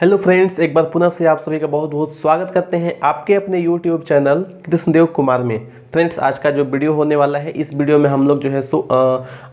hello friends एक बार पुनः से आप सभी का बहुत बहुत स्वागत करते हैं आपके अपने यूट्यूब चैनल कृष्णदेव कुमार में फ्रेंड्स आज का जो वीडियो होने वाला है इस वीडियो में हम लोग जो है सो आ,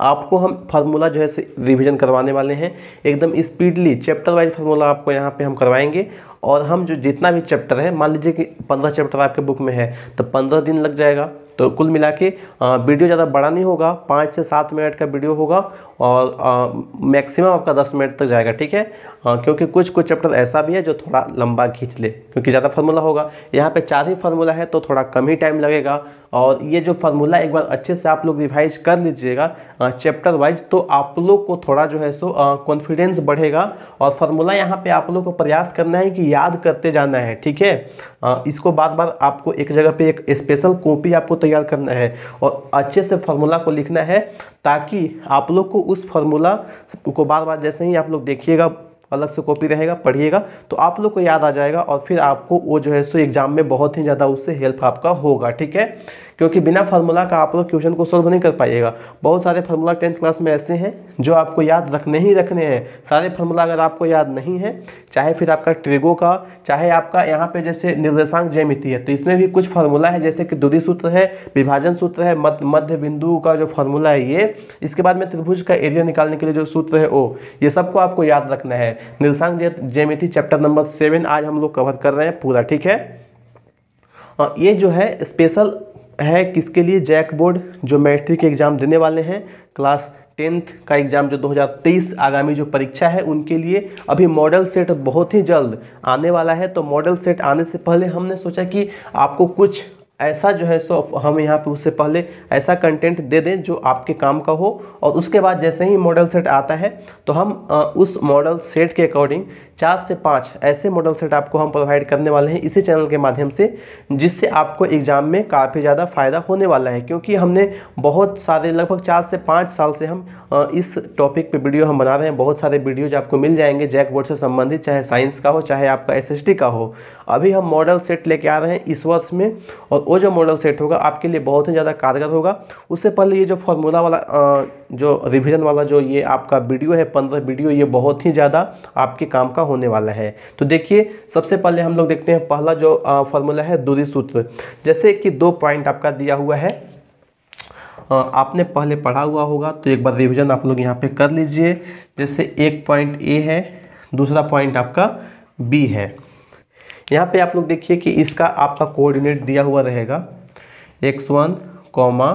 आपको हम फार्मूला जो है से रिवीजन करवाने वाले हैं एकदम स्पीडली चैप्टर वाइज फार्मूला आपको यहाँ पे हम करवाएंगे और हम जो जितना भी चैप्टर है मान लीजिए कि पंद्रह चैप्टर आपके बुक में है तो पंद्रह दिन लग जाएगा तो कुल मिला के वीडियो ज़्यादा बड़ा नहीं होगा पाँच से सात मिनट का वीडियो होगा और मैक्सिमम आपका दस मिनट तक जाएगा ठीक है आ, क्योंकि कुछ कुछ चैप्टर ऐसा भी है जो थोड़ा लंबा खींच ले क्योंकि ज़्यादा फार्मूला होगा यहाँ पे चार ही फार्मूला है तो थोड़ा कम ही टाइम लगेगा और ये जो फार्मूला एक बार अच्छे से आप लोग रिवाइज कर लीजिएगा चैप्टर वाइज तो आप लोग को थोड़ा जो है सो कॉन्फिडेंस बढ़ेगा और फार्मूला यहाँ पर आप लोग को प्रयास करना है कि याद करते जाना है ठीक है इसको बार बार आपको एक जगह पर एक स्पेशल कॉपी आपको तैयार करना है और अच्छे से फार्मूला को लिखना है ताकि आप लोग को उस फार्मूला को बार बार जैसे ही आप लोग देखिएगा अलग से कॉपी रहेगा पढ़िएगा तो आप लोग को याद आ जाएगा और फिर आपको वो जो है सो एग्ज़ाम में बहुत ही ज़्यादा उससे हेल्प आपका होगा ठीक है क्योंकि बिना फार्मूला का आप लोग क्वेश्चन को सॉल्व नहीं कर पाइएगा बहुत सारे फार्मूला टेंथ क्लास में ऐसे हैं जो आपको याद रखने ही रखने हैं सारे फार्मूला अगर आपको याद नहीं है चाहे फिर आपका ट्रेगो का चाहे आपका यहाँ पे जैसे निर्देशांक जयमिति है तो इसमें भी कुछ फार्मूला है जैसे कि दूरी सूत्र है विभाजन सूत्र है मध्य मध्य बिंदु का जो फार्मूला है ये इसके बाद में त्रिभुज का एरिया निकालने के लिए जो सूत्र है ओ ये सबको आपको याद रखना है निर्देशांक जयमिति चैप्टर नंबर सेवन आज हम लोग कवर कर रहे हैं पूरा ठीक है और ये जो है स्पेशल है किसके लिए जैक बोर्ड जो मैट्रिक के एग्ज़ाम देने वाले हैं क्लास टेंथ का एग्ज़ाम जो 2023 आगामी जो परीक्षा है उनके लिए अभी मॉडल सेट बहुत ही जल्द आने वाला है तो मॉडल सेट आने से पहले हमने सोचा कि आपको कुछ ऐसा जो है सो हम यहाँ पे उससे पहले ऐसा कंटेंट दे दें जो आपके काम का हो और उसके बाद जैसे ही मॉडल सेट आता है तो हम उस मॉडल सेट के अकॉर्डिंग चार से पाँच ऐसे मॉडल सेट आपको हम प्रोवाइड करने वाले हैं इसी चैनल के माध्यम से जिससे आपको एग्ज़ाम में काफ़ी ज़्यादा फ़ायदा होने वाला है क्योंकि हमने बहुत सारे लगभग चार से पाँच साल से हम इस टॉपिक पे वीडियो हम बना रहे हैं बहुत सारे वीडियोज आपको मिल जाएंगे जैक बोर्ड से संबंधित चाहे साइंस का हो चाहे आपका एस का हो अभी हम मॉडल सेट लेके आ रहे हैं इस वर्ष में और वो जो मॉडल सेट होगा आपके लिए बहुत ही ज़्यादा कारगर होगा उससे पहले ये जो फॉर्मूला वाला जो रिविज़न वाला जो ये आपका वीडियो है पंद्रह वीडियो ये बहुत ही ज़्यादा आपके काम का होने वाला है तो देखिए सबसे पहले हम लोग देखते हैं पहला जो फॉर्मूला है दूरी सूत्र जैसे कि दो पॉइंट आपका दिया हुआ है आपने पहले पढ़ा हुआ होगा तो एक बार रिविजन आप लोग यहाँ पर कर लीजिए जैसे एक पॉइंट ए है दूसरा पॉइंट आपका बी है यहाँ पे आप लोग देखिए कि इसका आपका कोऑर्डिनेट दिया हुआ रहेगा x one comma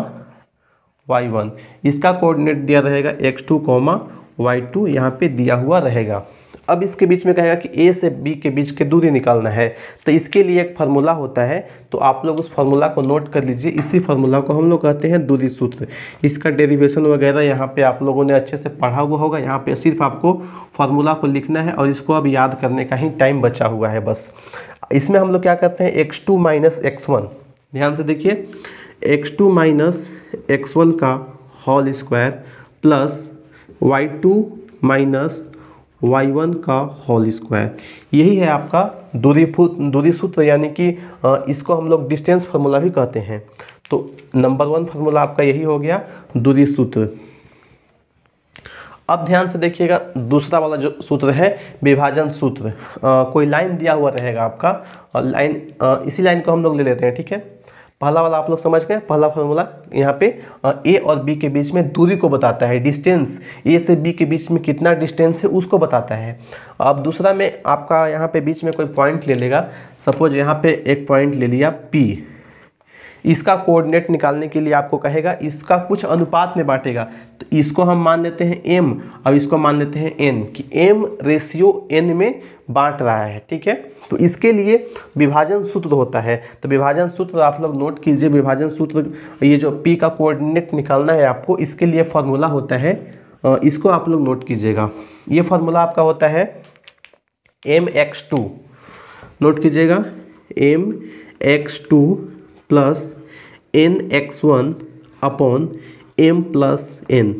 y one इसका कोऑर्डिनेट दिया रहेगा x two comma y two यहाँ पर दिया हुआ रहेगा अब इसके बीच में कहेगा कि ए से बी के बीच के दूरी निकालना है तो इसके लिए एक फार्मूला होता है तो आप लोग उस फार्मूला को नोट कर लीजिए इसी फार्मूला को हम लोग कहते हैं दूरी सूत्र इसका डेरिवेशन वगैरह यहाँ पे आप लोगों ने अच्छे से पढ़ा हुआ होगा यहाँ पे सिर्फ आपको फार्मूला को लिखना है और इसको अब याद करने का ही टाइम बचा हुआ है बस इसमें हम लोग क्या करते हैं x two minus x one ध्यान से देखिए x two minus x one का whole square plus y two minus y one का होल स्क्वायर यही है आपका दूरी दूरी सूत्र यानी कि इसको हम लोग डिस्टेंस फार्मूला भी कहते हैं तो नंबर वन फार्मूला आपका यही हो गया दूरी सूत्र अब ध्यान से देखिएगा दूसरा वाला जो सूत्र है विभाजन सूत्र आ, कोई लाइन दिया हुआ रहेगा आपका लाइन इसी लाइन को हम लोग ले लेते हैं ठीक है पहला वाला आप लोग समझ गए पहला फॉर्मूला यहाँ पे ए और बी के बीच में दूरी को बताता है डिस्टेंस ए से बी के बीच में कितना डिस्टेंस है उसको बताता है अब दूसरा में आपका यहाँ पे बीच में कोई पॉइंट ले लेगा सपोज यहाँ पे एक पॉइंट ले लिया पी इसका कोऑर्डिनेट निकालने के लिए आपको कहेगा इसका कुछ अनुपात में बांटेगा तो इसको हम मान लेते हैं एम और इसको मान लेते हैं एन कि एम रेशियो एन में बांट रहा है ठीक है तो इसके लिए विभाजन सूत्र होता है तो विभाजन सूत्र आप लोग नोट कीजिए विभाजन सूत्र ये जो पी का कोऑर्डिनेट निकालना है आपको इसके लिए फॉर्मूला होता है इसको आप लोग नोट कीजिएगा ये फॉर्मूला आपका होता है एम एक्स टू नोट कीजिएगा m x two plus n x one upon m plus n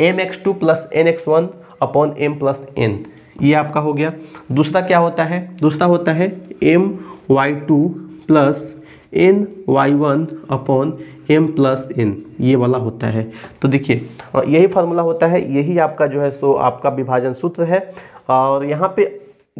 m x two plus n x one upon m plus n ये आपका हो गया दूसरा क्या होता है दूसरा होता है m y two plus n y one upon m plus n ये वाला होता है तो देखिए यही फार्मूला होता है यही आपका जो है सो आपका विभाजन सूत्र है और यहाँ पे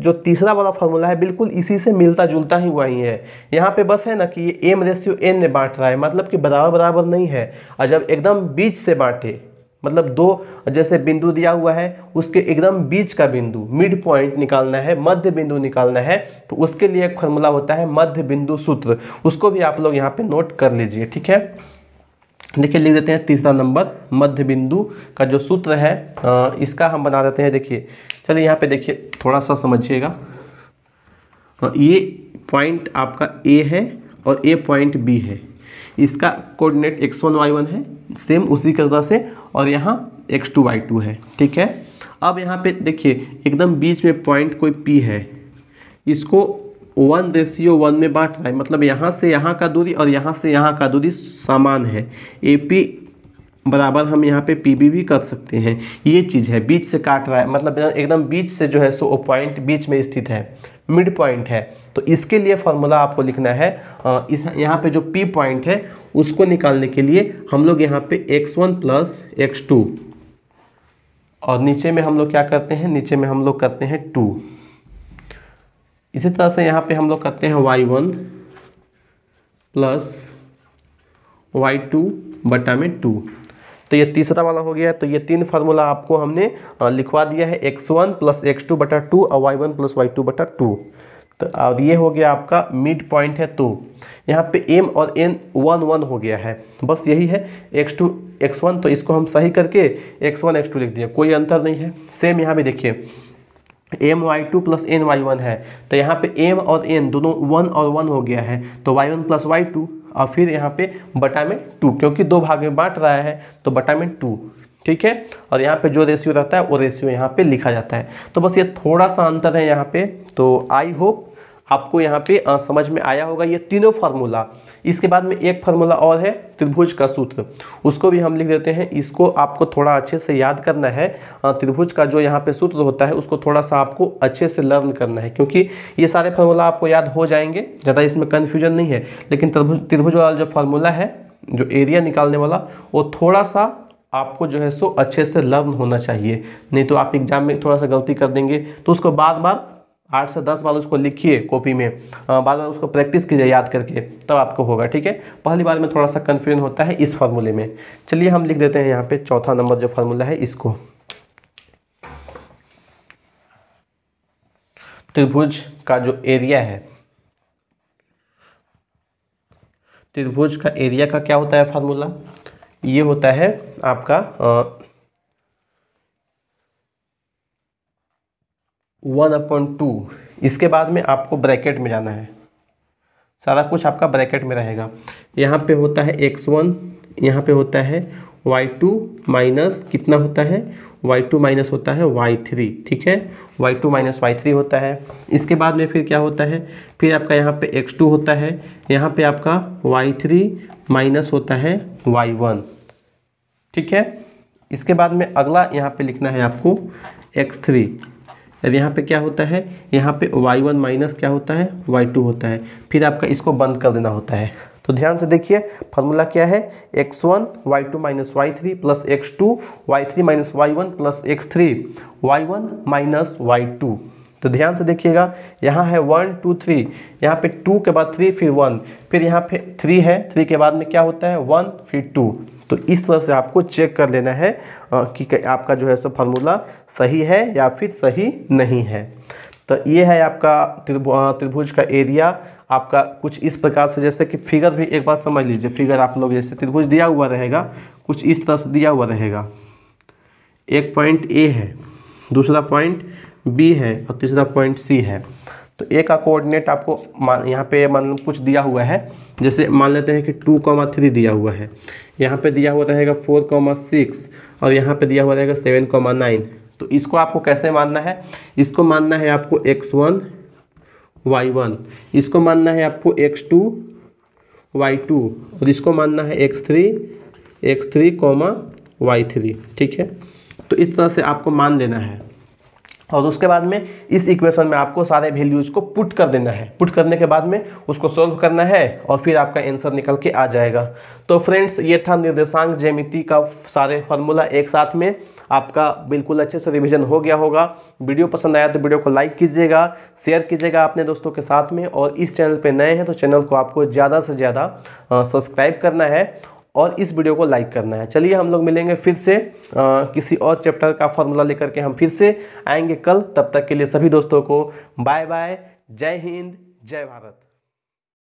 जो तीसरा वाला फॉर्मूला है बिल्कुल इसी से मिलता जुलता ही हुआ ही है यहाँ पे बस है ना कि ये एम रेशियो एन ने बांट रहा है मतलब कि बराबर बराबर नहीं है और जब एकदम बीच से बांटे मतलब दो जैसे बिंदु दिया हुआ है उसके एकदम बीच का बिंदु मिड पॉइंट निकालना है मध्य बिंदु निकालना है तो उसके लिए एक फॉर्मूला होता है मध्य बिंदु सूत्र उसको भी आप लोग यहाँ पे नोट कर लीजिए ठीक है देखिए लिख देते हैं तीसरा नंबर मध्य बिंदु का जो सूत्र है इसका हम बना देते हैं देखिए चलिए यहाँ पे देखिए थोड़ा सा समझिएगा ये पॉइंट आपका ए है और ए पॉइंट बी है इसका coordinate x one y one है सेम उसी तरह से और यहाँ एक्स टू वाई टू है ठीक है अब यहाँ पे देखिए एकदम बीच में पॉइंट कोई पी है इसको वन रेशियो वन में बांट रहा है मतलब यहाँ से यहाँ का दूरी और यहाँ से यहाँ का दूरी समान है ए पी बराबर हम यहाँ पे पी भी कर सकते हैं ये चीज़ है बीच से काट रहा है मतलब एकदम बीच से जो है सो पॉइंट बीच में स्थित है मिड पॉइंट है तो इसके लिए फार्मूला आपको लिखना है इस यहाँ पे जो पी पॉइंट है उसको निकालने के लिए हम लोग यहाँ पे x one plus x two और नीचे में हम लोग क्या करते हैं नीचे में हम लोग करते हैं टू इसी तरह से यहाँ पे हम लोग करते हैं y one plus y two बटा में टू तो ये तीसरा वाला हो गया है तो ये तीन फार्मूला आपको हमने लिखवा दिया है x one plus x two बटा टू और y one plus y two बटा टू तो और ये हो गया आपका मिड पॉइंट है तो यहाँ पे एम और एन वन वन हो गया है बस यही है एक्स टू एक्स वन तो इसको हम सही करके एक्स वन एक्स टू लिख दिए कोई अंतर नहीं है सेम यहाँ भी देखिए m y two plus n y one है तो यहाँ पे एम और एन दोनों वन और वन हो गया है तो y one plus y two और फिर यहाँ पे बटा में टू क्योंकि दो भाग में बांट रहा है तो बटा में टू ठीक है और यहाँ पे जो रेशियो रहता है वो रेशियो यहाँ पे लिखा जाता है तो बस ये थोड़ा सा अंतर है यहाँ पे तो आई होप आपको यहाँ पे आ, समझ में आया होगा ये तीनों फार्मूला इसके बाद में एक फार्मूला और है त्रिभुज का सूत्र उसको भी हम लिख देते हैं इसको आपको थोड़ा अच्छे से याद करना है त्रिभुज का जो यहाँ पे सूत्र होता है उसको थोड़ा सा आपको अच्छे से लर्न करना है क्योंकि ये सारे फार्मूला आपको याद हो जाएंगे ज़्यादा इसमें कन्फ्यूजन नहीं है लेकिन त्रिभुज त्रिभुज वाला जो फार्मूला है जो एरिया निकालने वाला वो थोड़ा सा आपको जो है सो अच्छे से लर्न होना चाहिए नहीं तो आप एग्जाम में थोड़ा सा गलती कर देंगे तो उसको बार बार आठ से दस बार उसको लिखिए कॉपी में बार बार उसको प्रैक्टिस कीजिए याद करके तब आपको होगा ठीक है पहली बार में थोड़ा सा कन्फ्यूजन होता है इस फार्मूले में चलिए हम लिख देते हैं यहाँ पे चौथा नंबर जो फार्मूला है इसको त्रिभुज का जो एरिया है त्रिभुज का एरिया का क्या होता है फार्मूला ये होता है आपका वन अपॉइंट टू इसके बाद में आपको ब्रैकेट में जाना है सारा कुछ आपका ब्रैकेट में रहेगा यहाँ पे होता है एक्स वन यहाँ पे होता है वाई टू माइनस कितना होता है वाई टू माइनस होता है वाई थ्री ठीक है y two minus y three होता है इसके बाद में फिर क्या होता है फिर आपका यहाँ पे एक्स टू होता है यहाँ पे आपका वाई थ्री माइनस होता है वाई वन ठीक है इसके बाद में अगला यहाँ पे लिखना है आपको एक्स थ्री अब यहाँ पे क्या होता है यहाँ पे वाई वन माइनस क्या होता है वाई टू होता है फिर आपका इसको बंद कर देना होता है तो ध्यान से देखिए फार्मूला क्या है x one y two minus y three plus x two y three minus y one plus x three y one minus y two तो ध्यान से देखिएगा यहाँ है वन टू थ्री यहाँ पे टू के बाद थ्री फिर वन फिर यहाँ पे थ्री है थ्री के बाद में क्या होता है वन फिर टू तो इस तरह से आपको चेक कर लेना है कि आपका जो है सो फार्मूला सही है या फिर सही नहीं है तो ये है आपका त्रिभुज का एरिया आपका कुछ इस प्रकार से जैसे कि फिगर भी एक बार समझ लीजिए फिगर आप लोग जैसे त्रिभुज दिया हुआ रहेगा कुछ इस तरह से दिया हुआ रहेगा एक पॉइंट ए है दूसरा पॉइंट बी है और तीसरा पॉइंट सी है तो ए का कोऑर्डिनेट आपको यहाँ पे मान कुछ दिया हुआ है जैसे मान लेते हैं कि टू कॉमा थ्री दिया हुआ है यहाँ पे दिया हुआ रहेगा फोर कॉमा सिक्स और यहाँ पे दिया हुआ रहेगा सेवन कॉमा नाइन तो इसको आपको कैसे मानना है इसको मानना है आपको एक्स वन वाई वन इसको मानना है आपको एक्स टू वाई टू और इसको मानना है x three x three comma y three ठीक है तो इस तरह से आपको मान लेना है और तो उसके बाद में इस इक्वेशन में आपको सारे वैल्यूज को पुट कर देना है पुट करने के बाद में उसको सॉल्व करना है और फिर आपका आंसर निकल के आ जाएगा तो फ्रेंड्स ये था निर्देशांक जैमिति का सारे फॉर्मूला एक साथ में आपका बिल्कुल अच्छे से रिविजन हो गया होगा वीडियो पसंद आया तो वीडियो को लाइक कीजिएगा शेयर कीजिएगा अपने दोस्तों के साथ में और इस चैनल पर नए हैं तो चैनल को आपको ज़्यादा से ज़्यादा सब्सक्राइब करना है और इस वीडियो को लाइक करना है चलिए हम लोग मिलेंगे फिर से आ, किसी और चैप्टर का फॉर्मूला लेकर के हम फिर से आएंगे कल तब तक के लिए सभी दोस्तों को बाय बाय जय हिंद जय भारत